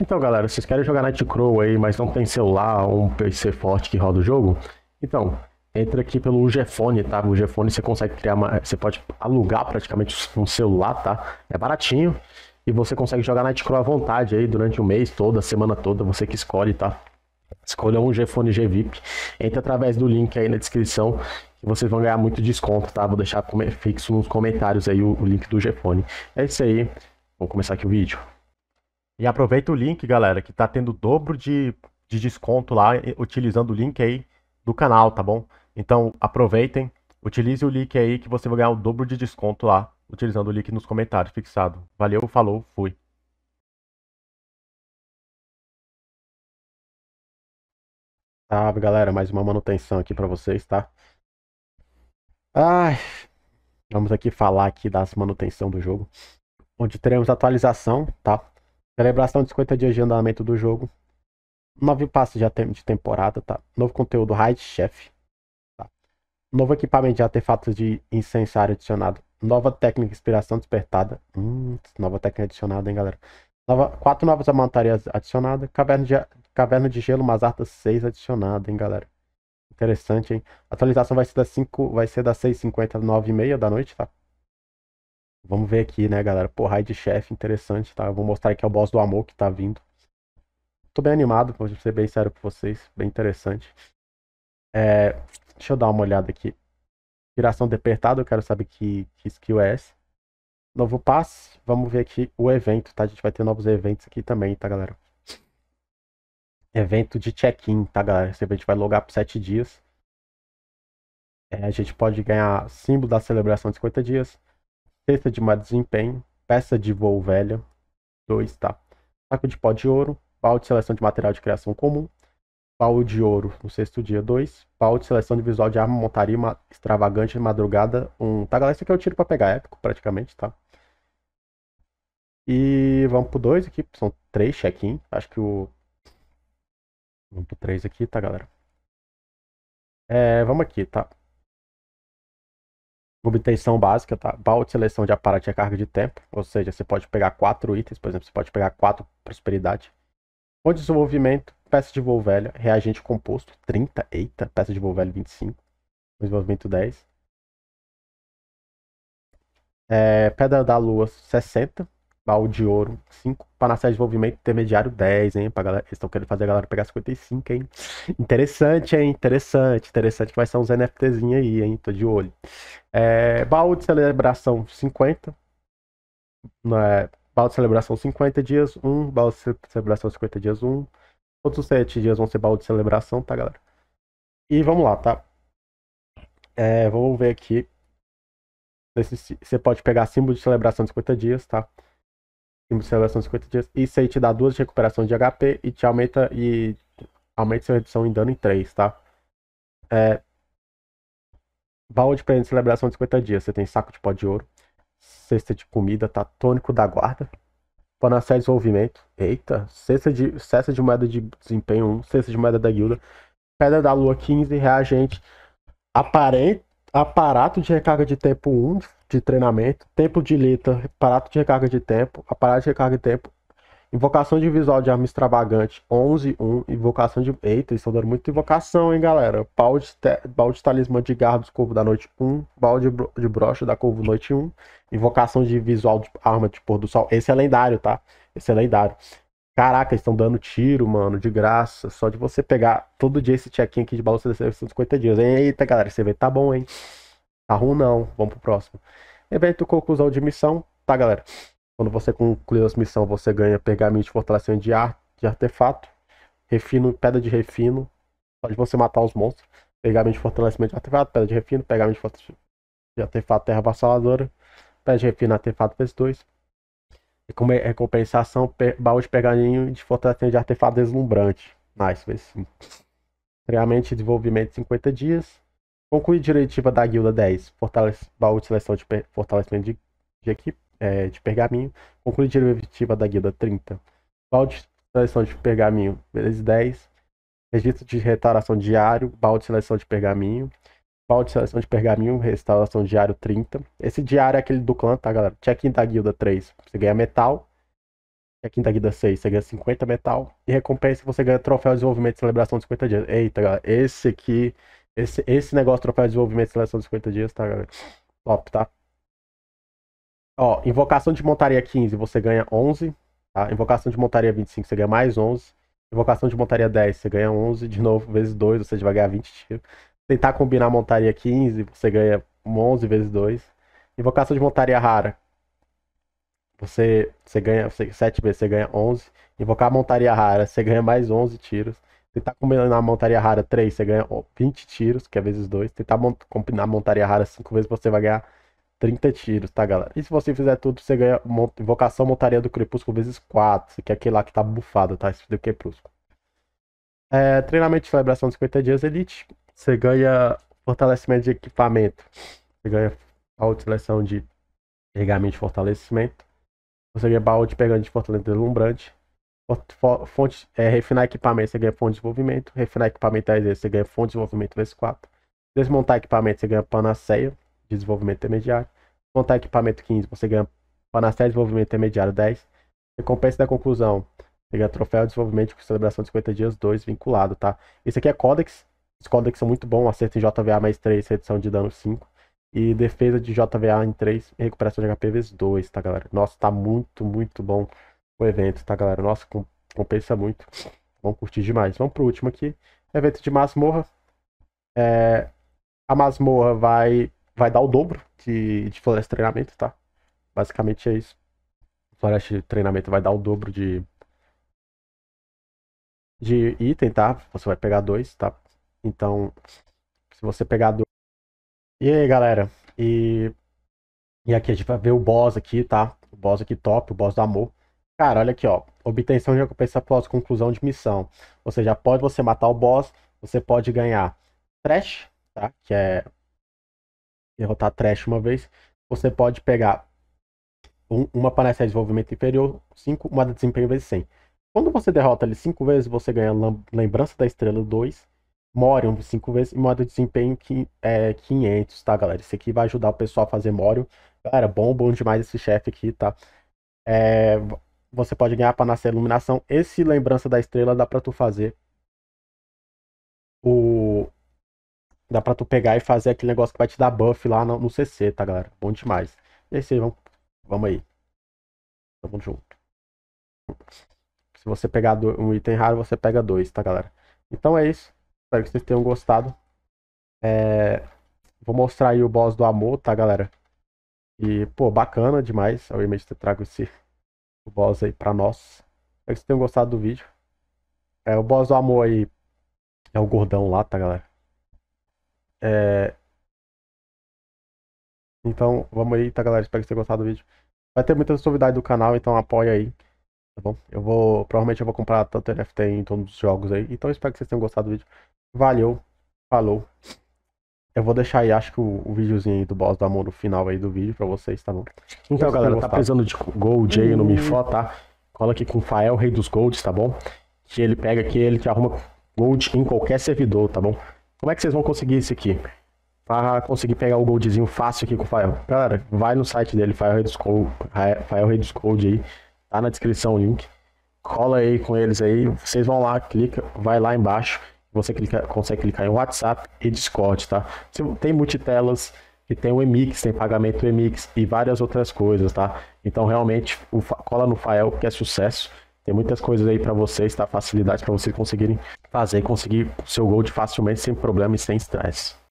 Então, galera, vocês querem jogar Nightcrow aí, mas não tem celular ou um PC forte que roda o jogo? Então, entra aqui pelo Ugefone, tá? O Ugefone você consegue criar uma, você pode alugar praticamente um celular, tá? É baratinho e você consegue jogar Nightcrow à vontade aí durante o mês todo, a semana toda, você que escolhe, tá? Escolha um Ugefone G VIP, entra através do link aí na descrição que vocês vão ganhar muito desconto, tá? Vou deixar fixo nos comentários aí o, o link do Ugefone. É isso aí. Vamos começar aqui o vídeo. E aproveita o link, galera, que tá tendo dobro de, de desconto lá, utilizando o link aí do canal, tá bom? Então aproveitem, utilize o link aí que você vai ganhar o dobro de desconto lá, utilizando o link nos comentários fixado. Valeu, falou, fui. Salve, ah, galera, mais uma manutenção aqui para vocês, tá? Ai, vamos aqui falar aqui das manutenção do jogo, onde teremos atualização, tá? Celebração de 50 dias de andamento do jogo. Nove passos de temporada, tá? Novo conteúdo Raid Chef. Tá? Novo equipamento de artefatos de incensário adicionado. Nova técnica inspiração despertada. Hum, nova técnica adicionada, hein, galera? Nova, quatro novas amantarias adicionadas. Caverna de, caverna de gelo, Mazarta 6 adicionada, hein, galera? Interessante, hein? A atualização vai ser das 5, vai ser das 6h50 9h30 da noite, tá? Vamos ver aqui, né, galera? Pô, raid chefe, interessante, tá? Eu vou mostrar aqui o boss do amor que tá vindo. Tô bem animado, vou ser bem sério com vocês. Bem interessante. É, deixa eu dar uma olhada aqui. Inspiração depertada, eu quero saber que, que skill é essa. Novo pass, vamos ver aqui o evento, tá? A gente vai ter novos eventos aqui também, tá, galera? Evento de check-in, tá, galera? Esse evento vai logar por 7 dias. É, a gente pode ganhar símbolo da celebração de 50 dias cesta de má desempenho, peça de voo velha, 2, tá? Saco de pó de ouro, pau de seleção de material de criação comum, pau de ouro no sexto dia, 2, pau de seleção de visual de arma, montaria extravagante, madrugada, 1, um, tá galera? Isso aqui é o tiro pra pegar épico, praticamente, tá? E vamos pro 2 aqui, são 3 check-in, acho que o... Vamos pro 3 aqui, tá galera? É, vamos aqui, tá? Obtenção básica, tá? Baú de seleção de aparato e carga de tempo. Ou seja, você pode pegar quatro itens, por exemplo, você pode pegar quatro prosperidade. de desenvolvimento, peça de voo velha, reagente composto, 30, eita, peça de voo velha, 25. Desenvolvimento 10. É, pedra da lua, 60. Baú de ouro, 5 Panacéia de Desenvolvimento Intermediário, 10, hein? Pra galera, eles estão querendo fazer a galera pegar 55, hein? Interessante, hein? Interessante, interessante que vai ser uns NFTzinhos aí, hein? Tô de olho. É, baú de celebração, 50. Né? Baú de celebração, 50 dias, 1. Baú de celebração, 50 dias, 1. Todos os 7 dias vão ser baú de celebração, tá, galera? E vamos lá, tá? É, vamos ver aqui. Você pode pegar símbolo de celebração de 50 dias, tá? celebração de 50 dias. Isso aí te dá duas de recuperação de HP e te aumenta e aumenta sua redução em dano em 3, tá? É, baú de presente de celebração de 50 dias. Você tem saco de pó de ouro, cesta de comida, tá? Tônico da guarda, panacé de desenvolvimento. Eita, cesta de, cesta de moeda de desempenho 1, cesta de moeda da guilda, pedra da lua 15, reagente, aparente, aparato de recarga de tempo 1, de treinamento, tempo de lita, aparato de recarga de tempo, aparato de recarga de tempo, invocação de visual de arma extravagante 11-1, invocação de... Eita, estão dando muita invocação, hein, galera? Balde, te... balde talismã de garra do corvos da noite 1, balde de brocha da corvo noite 1, invocação de visual de arma de pôr do sol. Esse é lendário, tá? Esse é lendário. Caraca, estão dando tiro, mano, de graça. Só de você pegar todo dia esse check-in aqui de balança de 150 dias. Eita, galera, você vê, tá bom, hein? tá ruim não, vamos pro próximo. Evento conclusão de missão, tá galera? Quando você conclui as missões, você ganha pergaminho de fortalecimento de, ar, de artefato, refino, pedra de refino, pode você matar os monstros. Pergaminho de fortalecimento de artefato, pedra de refino, pergaminho de fortalecimento de artefato terra vassaladora, pedra de refino, artefato vezes 2. Recompensação, baú de pergaminho de fortalecimento de artefato deslumbrante. Nice, vez 5. Treinamento e desenvolvimento 50 dias. Conclui diretiva da Guilda 10, fortalece, baú de seleção de fortalecimento de, de, equipe, é, de pergaminho. Conclui diretiva da Guilda 30, baú de seleção de pergaminho, beleza, 10. Registro de restauração diário, baú de seleção de pergaminho. Baú de seleção de pergaminho, restauração diário 30. Esse diário é aquele do clã, tá, galera? Check-in da Guilda 3, você ganha metal. Check-in da Guilda 6, você ganha 50 metal. E recompensa, você ganha troféu de desenvolvimento e celebração de 50 dias. Eita, galera, esse aqui... Esse, esse negócio troféu de desenvolvimento e seleção de 50 dias tá, galera? Top, tá? Ó, invocação de montaria 15, você ganha 11. Tá? Invocação de montaria 25, você ganha mais 11. Invocação de montaria 10, você ganha 11. De novo, vezes 2, você vai ganhar 20 tiros. Tentar combinar montaria 15, você ganha 11 vezes 2. Invocação de montaria rara, você, você ganha 7 vezes, você ganha 11. Invocar montaria rara, você ganha mais 11 tiros. Tentar combinar a montaria rara 3, você ganha ó, 20 tiros, que é vezes 2. Tentar mont combinar a montaria rara 5 vezes, você vai ganhar 30 tiros, tá, galera? E se você fizer tudo, você ganha mont invocação montaria do crepúsculo vezes 4, que é aquele lá que tá bufado, tá? Esse do crepúsculo. É, treinamento de celebração de 50 dias elite. Você ganha fortalecimento de equipamento. Você ganha baú de seleção de pegamento de fortalecimento. Você ganha baú de pegamento de fortalecimento deslumbrante fonte, é, refinar equipamento, você ganha fonte de desenvolvimento. Refinar equipamento às vezes, você ganha fonte de desenvolvimento vezes 4. Desmontar equipamento, você ganha panaceia de desenvolvimento intermediário. Montar equipamento 15, você ganha panaceia de desenvolvimento intermediário 10. Recompensa da conclusão, você ganha troféu de desenvolvimento com celebração de 50 dias 2 vinculado, tá? Isso aqui é Codex. Os Codex são muito bom acerto em JVA mais 3, redução de dano 5. E defesa de JVA em 3, recuperação de HP vezes 2, tá, galera? Nossa, tá muito, muito bom o evento, tá, galera? Nossa, compensa muito. Vão curtir demais. Vamos pro último aqui. Evento de masmorra. É, a masmorra vai, vai dar o dobro de, de floresta de treinamento, tá? Basicamente é isso. Floresta de treinamento vai dar o dobro de, de item, tá? Você vai pegar dois, tá? Então, se você pegar dois. E aí, galera? E, e aqui a gente vai ver o boss aqui, tá? O boss aqui top, o boss do amor. Cara, olha aqui, ó. Obtenção de recompensa após conclusão de missão. Ou seja, após você matar o boss, você pode ganhar trash, tá? Que é derrotar trash uma vez. Você pode pegar um, uma panacea de desenvolvimento inferior, 5, uma de desempenho vezes 100. Quando você derrota ele 5 vezes, você ganha lembrança da estrela 2, Morium 5 vezes e modo de desempenho que é 500, tá, galera? Isso aqui vai ajudar o pessoal a fazer Morium. Galera, bom, bom demais esse chefe aqui, tá? É, você pode ganhar para nascer a iluminação. Esse lembrança da estrela dá para tu fazer o dá para tu pegar e fazer aquele negócio que vai te dar buff lá no, CC, tá, galera? Bom demais. E é aí, vamos, vamos aí. Tamo junto. Se você pegar um item raro, você pega dois, tá, galera? Então é isso. Espero que vocês tenham gostado. É... Vou mostrar aí o boss do amor, tá, galera? E, pô, bacana demais. Obviamente, eu trago esse o boss aí pra nós. Espero que vocês tenham gostado do vídeo. É, o boss do amor aí é o gordão lá, tá, galera? É... Então, vamos aí, tá, galera? Espero que vocês tenham gostado do vídeo. Vai ter muitas novidades do canal, então apoia aí. Tá bom? Eu vou. Provavelmente eu vou comprar tanto NFT em todos os jogos aí. Então espero que vocês tenham gostado do vídeo. Valeu, falou. Eu vou deixar aí, acho que o, o videozinho aí do boss do amor no final aí do vídeo pra vocês, tá bom? Então, eu galera, tá precisando de gold aí no Mifó, hum. tá? Cola aqui com o Fael, rei dos golds, tá bom? Que ele pega aqui, ele te arruma gold em qualquer servidor, tá bom? Como é que vocês vão conseguir isso aqui? Pra conseguir pegar o goldzinho fácil aqui com o Fael. Galera, vai no site dele, Fael rei dos gold, Fael rei dos gold aí. Tá na descrição o link. Cola aí com eles aí, vocês vão lá, clica, vai lá embaixo você clica, consegue clicar em WhatsApp e Discord, tá? Tem multitelas e tem o Emix, tem pagamento Emix e várias outras coisas, tá? Então realmente o, cola no Fael que é sucesso. Tem muitas coisas aí para vocês, tá? Facilidade para vocês conseguirem fazer e conseguir seu gol de facilmente sem problema e sem estresse.